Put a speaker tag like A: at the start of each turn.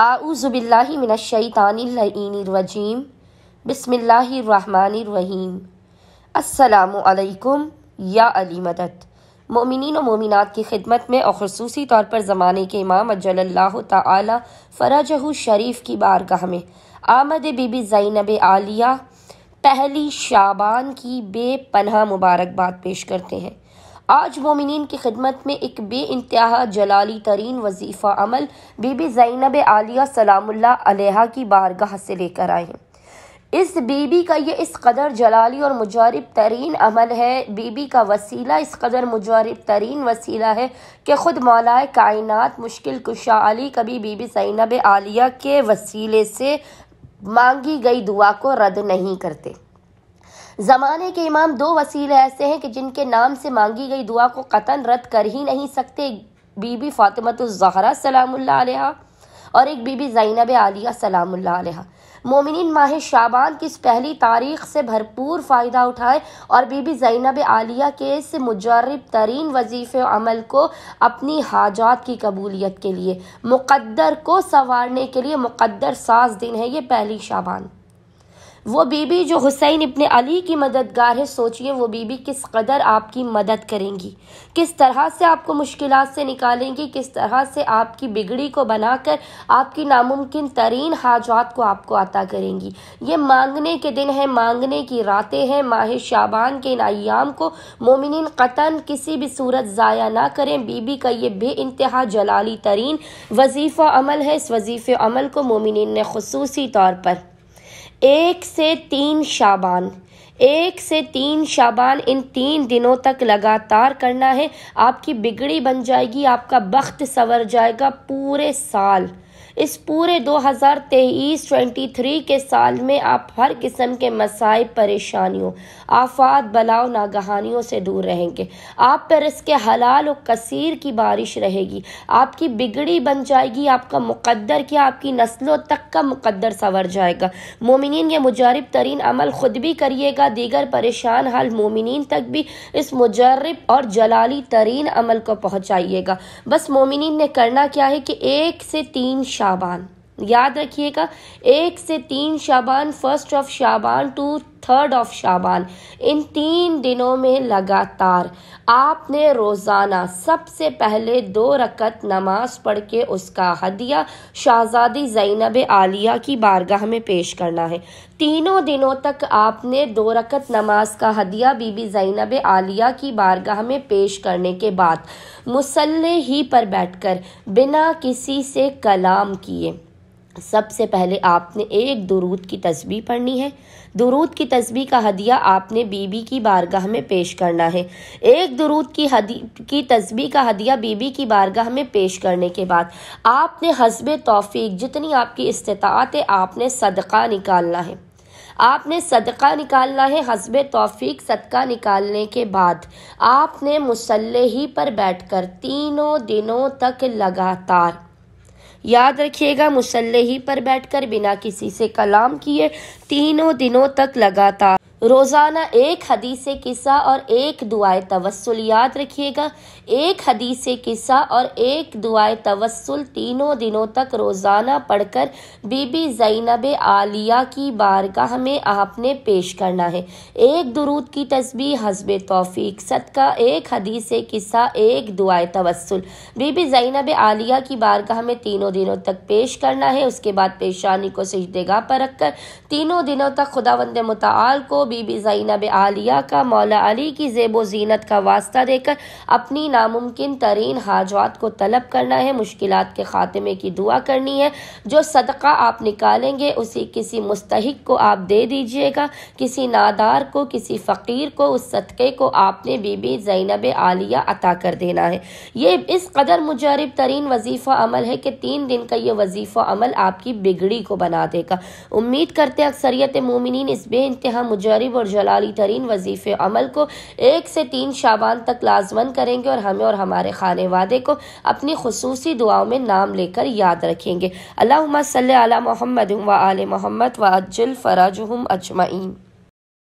A: आऊज़बिल्लिमिनशैतानरजीम बसमीम असलकुम या अली मदद मोमिन व मोमिनत की खिदमत में और खसूसी तौर पर ज़माने के इमाम अजल्ला तरजह शरीफ की बारगाह में आमद बीबी ज़ैनब आलिया पहली शाबान की बेपनह मुबारकबाद पेश करते हैं आज मोमिन की खिदमत में एक बे इंतहा जलाली तरीन वजीफ़ा अमल बीबी जैनब आलिया सलामुल्ला की बारगाह से लेकर आए हैं इस बीबी का ये इस कदर जलाली और मुजारब तरीन अमल है बीबी का वसीला इस कदर मुजारब तरीन वसीला है कि ख़ुद मौलाए कायनात मुश्किल कुशा अली कभी बीबी जैनब आलिया के वसीले से मांगी गई दुआ को रद्द नहीं करते ज़माने के इमाम दो वसीले ऐसे हैं कि जिनके नाम से मांगी गई दुआ को कतन रद्द कर ही नहीं सकते बीबी फातिमतरा सलामुल्लाह और एक बीबी ज़ैनब आलिया सलामुल्लाह मोमिन माह शाबान की इस पहली तारीख से भरपूर फ़ायदा उठाएं और बीबी ज़ैनब आलिया के इस मुजरब तरीन वजीफ़ अमल को अपनी हाजात की कबूलियत के लिए मुकद्दर को संवारने के लिए मुकद्दर सास दिन है ये पहली शाबान वो बीबी जो हुसैन इब्ने अली की मददगार है सोचिए वो बीबी किस कदर आपकी मदद करेंगी किस तरह से आपको मुश्किल से निकालेंगी किस तरह से आपकी बिगड़ी को बनाकर आपकी नामुमकिन तरीन हाजात को आपको अता करेंगी ये मांगने के दिन है मांगने की रातें हैं माह शाबान के इन अयाम को मोमिन कतन किसी भी सूरत ज़ाया ना करें बीबी का ये बे इंतहा जलाली तरीन वजीफ़ा अमल है इस वजीफ़ अमल को मोमिन ने खसूसी तौर पर एक से तीन शाबान एक से तीन शाबान इन तीन दिनों तक लगातार करना है आपकी बिगड़ी बन जाएगी आपका बख्त सवर जाएगा पूरे साल इस पूरे 2023-23 के साल में आप हर किस्म के मसाइब परेशानियों आफात बलाव नागहानियों से दूर रहेंगे आप पर इसके हलाल और कसीर की बारिश रहेगी आपकी बिगड़ी बन जाएगी आपका मुकद्दर क्या आपकी नस्लों तक का मुकद्दर संवर जाएगा मोमिन ये मुजारब तरीन अमल ख़ुद भी करिएगा दीगर परेशान हाल मोमिन तक भी इस मुजरब और जलाली तरीन अमल को पहुँचाइएगा बस मोमिन ने करना क्या है कि एक से तीन शाबान याद रखिएगा एक से तीन शाबान फर्स्ट ऑफ शाबान टू थर्ड ऑफ शाबान इन तीन दिनों में लगातार आपने रोज़ाना सबसे पहले दो रकत नमाज पढ़ के उसका हदिया शाहजादी जैनब आलिया की बारगाह में पेश करना है तीनों दिनों तक आपने दो रकत नमाज का हदिया बीबी जैनब आलिया की बारगाह में पेश करने के बाद मुसल्ले ही पर बैठकर बिना किसी से कलाम किए सबसे पहले आपने एक दुरूद की तस्वीर पढ़नी है दुरूद की तस्बी का हदिया आपने बीबी की बारगाह में पेश करना है एक दुरूद की हदी की तस्बी का हदिया बीबी की बारगाह में पेश करने के बाद आपने हसब तोफ़ी जितनी आपकी इस्तात है आपने सदका निकालना है आपने सदका निकालना है हसब तोफ़ी सदका निकालने के बाद आपने मुसल्ले ही पर बैठकर तीनों दिनों तक लगातार याद रखिएगा मुसल्ले ही पर बैठकर बिना किसी से कलाम किए तीनों दिनों तक लगातार रोज़ाना एक हदीस किस्सा और एक दुआए तवस्ल याद रखिएगा एक हदीस किस्सा और एक दुआए तवस्ल तीनों दिनों तक रोज़ाना पढ़कर बीबी जैनब आलिया की बारगाह में आपने पेश करना है एक दुरूद की तस्बी हसब तोफ़ी सदका एक हदीस किस्सा एक दुआए तवसल बीबी जैनब आलिया की बारगाह में तीनों दिनों तक पेश करना है उसके बाद पेशानी को सजदेगा पर रखकर तीनों दिनों तक खुदा वंद मताल को बीबी ज़ैनब आलिया का मौला अली की जेबो जीनत का वास्ता देकर अपनी नामुमकिन तरीन हाजवात को तलब करना है मुश्किल के ख़ात्मे की दुआ करनी है जो सदका आप निकालेंगे उसी किसी मुस्तक को आप दे दीजिएगा किसी नादार को किसी फ़कीर को उस सदक़े को आपने बीबी ज़ैनब आलिया अता कर देना है ये इस कदर मुजरब तरीन वजीफ़ा अमल है कि तीन दिन का यह वजीफ़ा अमल आपकी बिगड़ी को बना देगा उम्मीद करते अक्सरियत मोमिन इस बे इंतहा मुजरब मुस्तरब और जलाली तरीन वजीफ़ अमल को एक से तीन शाबान तक लाजमन करेंगे और हमें और हमारे खाने वादे को अपनी खसूस दुआओं में नाम लेकर याद रखेंगे अल्लाह सल मोहम्मद व आल मोहम्मद व अज्जल फ़राजहम अजमाइन